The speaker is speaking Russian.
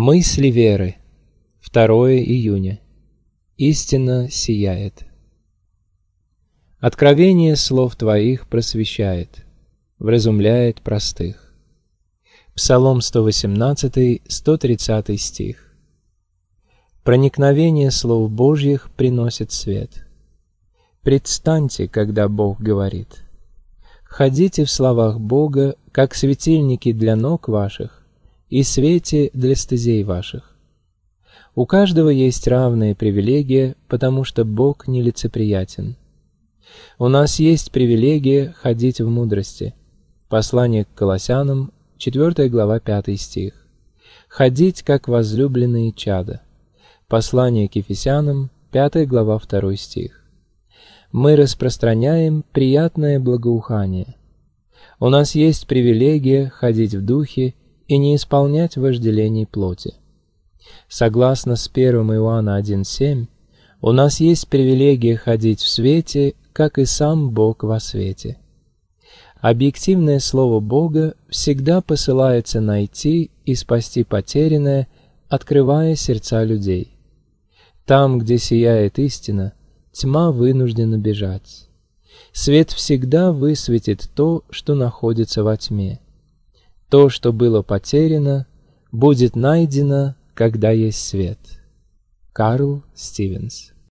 Мысли веры. 2 июня. Истина сияет. Откровение слов Твоих просвещает, вразумляет простых. Псалом 118, 130 стих. Проникновение слов Божьих приносит свет. Предстаньте, когда Бог говорит. Ходите в словах Бога, как светильники для ног ваших, и свете для стезей ваших. У каждого есть равные привилегии, потому что Бог нелицеприятен. У нас есть привилегия ходить в мудрости. Послание к Колоссянам, 4 глава, 5 стих. Ходить, как возлюбленные чада. Послание к Ефесянам, 5 глава, 2 стих. Мы распространяем приятное благоухание. У нас есть привилегия ходить в духе и не исполнять вожделений плоти. Согласно с 1 Иоанна 1.7, у нас есть привилегия ходить в свете, как и сам Бог во свете. Объективное слово Бога всегда посылается найти и спасти потерянное, открывая сердца людей. Там, где сияет истина, тьма вынуждена бежать. Свет всегда высветит то, что находится во тьме. То, что было потеряно, будет найдено, когда есть свет. Карл Стивенс